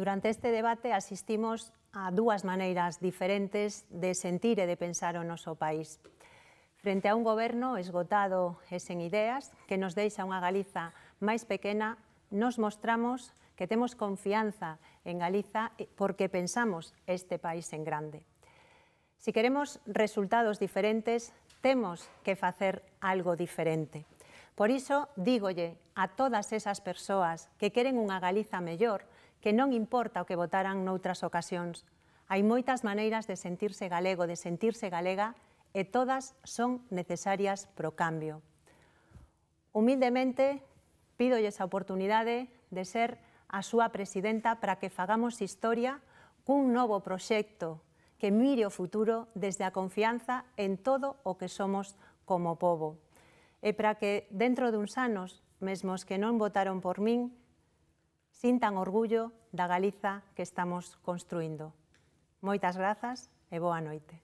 Durante este debate asistimos a dúas maneiras diferentes de sentir e de pensar o noso país. Frente a un goberno esgotado e sen ideas que nos deixa unha Galiza máis pequena, nos mostramos que temos confianza en Galiza porque pensamos este país en grande. Si queremos resultados diferentes, temos que facer algo diferente. Por iso, dígolle a todas esas persoas que queren unha Galiza mellor, que non importa o que votaran noutras ocasións. Hai moitas maneiras de sentirse galego, de sentirse galega, e todas son necesarias pro cambio. Humildemente, pídolles a oportunidade de ser a súa presidenta para que fagamos historia cun novo proxecto que mire o futuro desde a confianza en todo o que somos como povo. E para que dentro duns anos, mesmos que non votaron por min, sintan orgullo da Galiza que estamos construindo. Moitas grazas e boa noite.